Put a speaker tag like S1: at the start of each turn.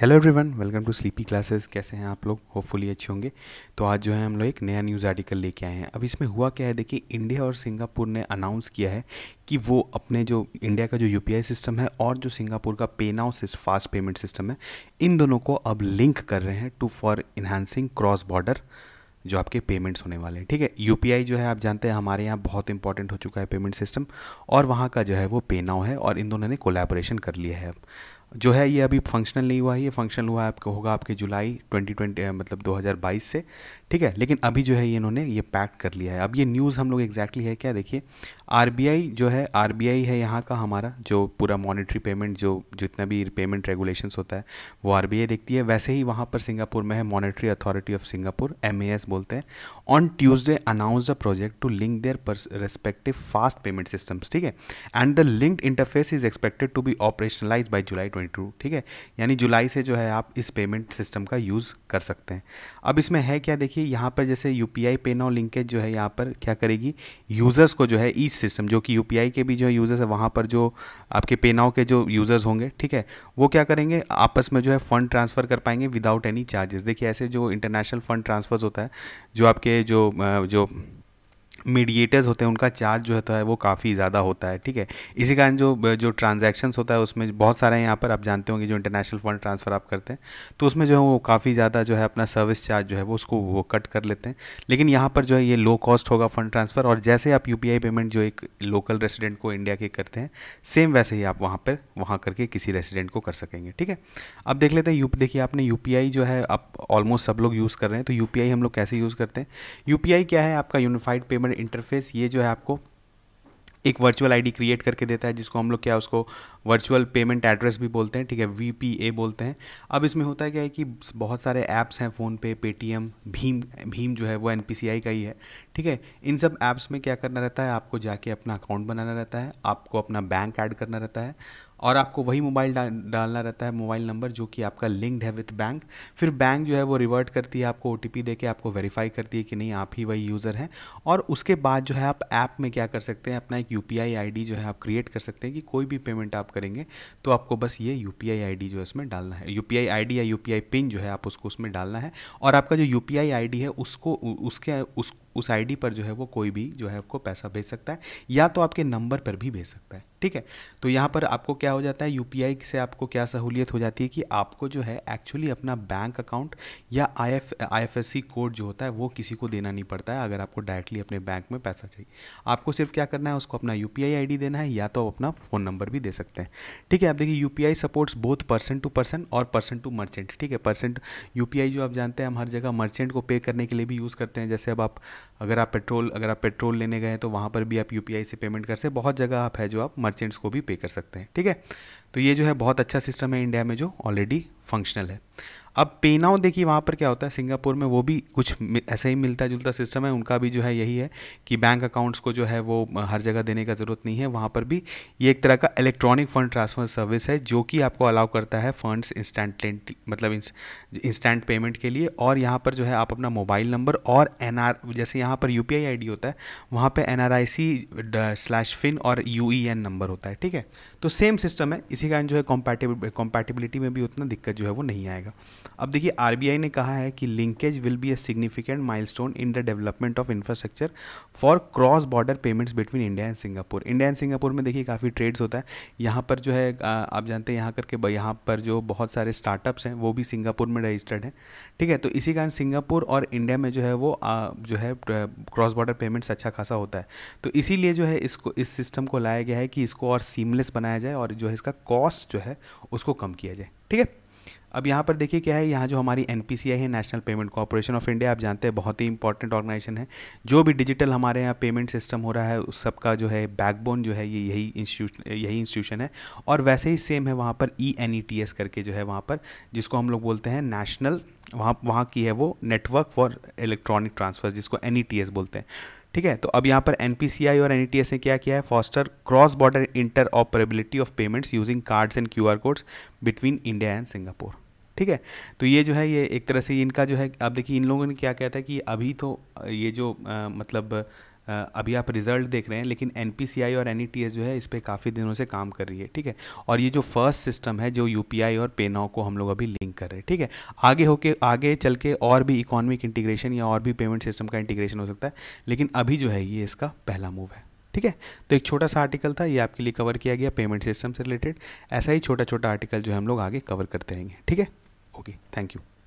S1: hello everyone welcome to sleepy classes कैसे हैं आप लोग होपफुली अच्छे होंगे तो आज जो है हम लोग एक नया न्यूज़ आर्टिकल लेके आए हैं अब इसमें हुआ क्या है देखिए इंडिया और सिंगापुर ने अनाउंस किया है कि वो अपने जो इंडिया का जो यूपीआई सिस्टम है और जो सिंगापुर का पे नाउ फास्ट पेमेंट सिस्टम है इन दोनों को अब लिंक कर रहे हैं to for enhancing cross border जो आपके पेमेंट्स होने वाले हैं ठीक है यू जो है आप जानते हैं हमारे यहाँ बहुत इंपॉर्टेंट हो चुका है पेमेंट सिस्टम और वहाँ का जो है वो पे नाउ है और इन दोनों ने कोलेबोरेशन कर लिया है अब जो है ये अभी फंक्शनल नहीं हुआ है ये फंक्शनल हुआ है आपको होगा आपके जुलाई 2020 मतलब 2022 से ठीक है लेकिन अभी जो है ये इन्होंने ये पैक कर लिया है अब ये न्यूज़ हम लोग एग्जैक्टली है क्या देखिए आर जो है आर है यहाँ का हमारा जो पूरा मॉनिटरी पेमेंट जो जितना भी पेमेंट रेगुलेशन होता है वो आर देखती है वैसे ही वहाँ पर सिंगापुर में है monetary authority of Singapore M बोलते हैं on Tuesday announce the project to link their respective fast payment systems ठीक है and the linked interface is expected to be operationalise by July 2022 ठीक है यानी जुलाई से जो है आप इस पेमेंट सिस्टम का यूज़ कर सकते हैं अब इसमें है क्या देखिए यहाँ पर जैसे यू पी आई पे नाउ लिंकेज जो है यहाँ पर क्या करेगी यूज़र्स को जो है ई सिस्टम जो कि यू पी आई के भी जो है यूज़र्स है वहाँ पर जो आपके पे नाउ के जो यूज़र्स होंगे ठीक है वो क्या करेंगे आपस में जो है फ़ंड ट्रांसफ़र कर पाएंगे विदाउट एनी चार्जेस देखिए ऐसे जो इंटरनेशनल फ़ंड ट्रांसफ़र्स होता है जो आपके जो जो मीडिएटर्स होते हैं उनका चार्ज जो होता है वो काफ़ी ज़्यादा होता है ठीक है इसी कारण जो जो ट्रांजेक्शन्स होता है उसमें बहुत सारे यहाँ पर आप जानते होंगे जो इंटरनेशनल फंड ट्रांसफ़र आप करते हैं तो उसमें जो है वो काफ़ी ज़्यादा जो है अपना सर्विस चार्ज जो है वो उसको वो कट कर लेते हैं लेकिन यहाँ पर जो है ये लो कॉस्ट होगा फंड ट्रांसफ़र और जैसे आप यू पेमेंट जो एक लोकल रेसिडेंट को इंडिया के करते हैं सेम वैसे ही आप वहाँ पर वहाँ करके किसी रेसिडेंट को कर सकेंगे ठीक है अब देख लेते हैं यू देखिए आपने यू जो है आप ऑलमोस्ट सब लोग यूज़ कर रहे हैं तो यू हम लोग कैसे यूज़ करते हैं यू क्या है आपका यूनिफाइड पेमेंट इंटरफेस ये जो है आपको एक वर्चुअल आईडी क्रिएट करके देता है जिसको हम लोग क्या उसको वर्चुअल पेमेंट एड्रेस भी बोलते हैं ठीक है वी बोलते हैं अब इसमें होता है क्या है कि बहुत सारे ऐप्स हैं फ़ोनपे पेटीएम भीम भीम जो है वो एन का ही है ठीक है इन सब ऐप्स में क्या करना रहता है आपको जाके अपना अकाउंट बनाना रहता है आपको अपना बैंक ऐड करना रहता है और आपको वही मोबाइल डा, डालना रहता है मोबाइल नंबर जो कि आपका लिंक्ड है विथ बैंक फिर बैंक जो है वो रिवर्ट करती है आपको ओ टी दे आपको वेरीफाई करती है कि नहीं आप ही वही यूज़र हैं और उसके बाद जो है आप ऐप में क्या कर सकते हैं अपना एक यू पी जो है आप क्रिएट कर सकते हैं कि कोई भी पेमेंट आप करेंगे तो आपको बस ये यू पी जो है इसमें डालना है यू पी या यू पिन जो है आप उसको उसमें डालना है और आपका जो यू पी है उसको उसके उस उस आईडी पर जो है वो कोई भी जो है आपको पैसा भेज सकता है या तो आपके नंबर पर भी भेज सकता है ठीक है तो यहाँ पर आपको क्या हो जाता है यू से आपको क्या सहूलियत हो जाती है कि आपको जो है एक्चुअली अपना बैंक अकाउंट या I F I F S C code जो होता है वो किसी को देना नहीं पड़ता है अगर आपको डायरेक्टली अपने बैंक में पैसा चाहिए आपको सिर्फ क्या करना है उसको अपना U P I I D देना है या तो अपना फ़ोन नंबर भी दे सकते हैं ठीक है आप देखिए U P I supports both person to person और पर्सन टू मर्चेंट ठीक है पर्सन यू पी आई जो आप जानते हैं हम हर जगह मर्चेंट को पे करने के लिए भी यूज़ करते हैं जैसे अब आप अगर आप पेट्रोल अगर आप पेट्रोल लेने गए तो वहाँ पर भी आप यू से पेमेंट कर सकते बहुत जगह आप है जो आप मर्चेंट्स को भी पे कर सकते हैं ठीक है तो ये जो है बहुत अच्छा सिस्टम है इंडिया में जो ऑलरेडी फंक्शनल है अब पेनाओ देखिए वहाँ पर क्या होता है सिंगापुर में वो भी कुछ ऐसा ही मिलता जुलता सिस्टम है उनका भी जो है यही है कि बैंक अकाउंट्स को जो है वो हर जगह देने का ज़रूरत नहीं है वहाँ पर भी ये एक तरह का इलेक्ट्रॉनिक फ़ंड ट्रांसफ़र सर्विस है जो कि आपको अलाउ करता है फ़ंड्स इंस्टेंट मतलब इंस्टेंट पेमेंट के लिए और यहाँ पर जो है आप अपना मोबाइल नंबर और एन जैसे यहाँ पर यू पी होता है वहाँ पर N R I C slash FIN और यू ई एन नंबर होता है ठीक है तो सेम सिस्टम है इसी कारण जो है कॉम्पैटिबिलिटी में भी उतना दिक्कत जो है वो नहीं आएगा अब देखिए आरबीआई ने कहा है कि linkage will be a significant milestone in the development of infrastructure for cross border payments between India and Singapore India and Singapore में देखिए काफ़ी ट्रेड्स होता है यहाँ पर जो है आप जानते हैं यहाँ करके यहाँ पर जो बहुत सारे स्टार्टअप्स हैं वो भी सिंगापुर में रजिस्टर्ड हैं ठीक है तो इसी कारण सिंगापुर और इंडिया में जो है वो आ, जो है क्रॉस बॉर्डर पेमेंट्स अच्छा खासा होता है तो इसीलिए जो है इसको इस सिस्टम को लाया गया है कि इसको और सीमलेस बनाया जाए और जो है इसका कॉस्ट जो है उसको कम किया जाए ठीक है अब यहाँ पर देखिए क्या है यहाँ जो हमारी एन है national payment corporation of India आप जानते हैं बहुत ही इंपॉर्टेंट ऑर्गेनाइजेशन है जो भी डिजिटल हमारे यहाँ पेमेंट सिस्टम हो रहा है उस सब का जो है बैकबोन जो है ये यही इंस्टीट्यूशन यही इंस्टीट्यूशन है और वैसे ही सेम है वहाँ पर ई e एन e करके जो है वहाँ पर जिसको हम लोग बोलते हैं नेशनल वहाँ वहाँ की है वो नेटवर्क फॉर इलेक्ट्रॉनिक ट्रांसफर जिसको एन e बोलते हैं ठीक है तो अब यहाँ पर एन और एन e ने क्या किया है foster cross border interoperability of payments using cards and Q codes between India and Singapore ठीक है तो ये जो है ये एक तरह से इनका जो है अब देखिए इन लोगों ने क्या कहता है कि अभी तो ये जो आ, मतलब अभी आप रिजल्ट देख रहे हैं लेकिन एन और एन e जो है इस पर काफ़ी दिनों से काम कर रही है ठीक है और ये जो फर्स्ट सिस्टम है जो यू और पे को हम लोग अभी लिंक कर रहे हैं ठीक है आगे होके आगे चल के और भी इकोनॉमिक इंटीग्रेशन या और भी पेमेंट सिस्टम का इंटीग्रेशन हो सकता है लेकिन अभी जो है ये इसका पहला मूव है ठीक है तो एक छोटा सा आर्टिकल था ये आपके लिए कवर किया गया पेमेंट सिस्टम से रिलेटेड ऐसा ही छोटा छोटा आर्टिकल जो है हम लोग आगे कवर करते रहेंगे ठीक है ओके थैंक यू